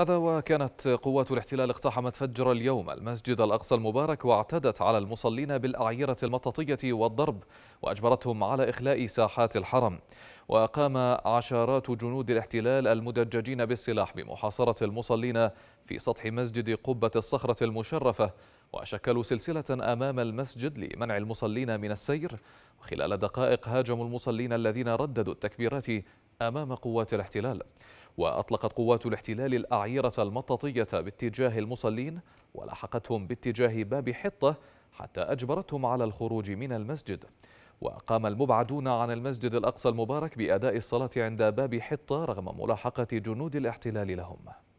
هذا وكانت قوات الاحتلال اقتحمت فجر اليوم المسجد الأقصى المبارك واعتدت على المصلين بالأعيرة المطاطية والضرب وأجبرتهم على إخلاء ساحات الحرم وقام عشرات جنود الاحتلال المدججين بالسلاح بمحاصرة المصلين في سطح مسجد قبة الصخرة المشرفة وشكلوا سلسلة أمام المسجد لمنع المصلين من السير وخلال دقائق هاجموا المصلين الذين رددوا التكبيرات أمام قوات الاحتلال وأطلقت قوات الاحتلال الأعيرة المطاطية باتجاه المصلين ولاحقتهم باتجاه باب حطة حتى أجبرتهم على الخروج من المسجد وقام المبعدون عن المسجد الأقصى المبارك بأداء الصلاة عند باب حطة رغم ملاحقة جنود الاحتلال لهم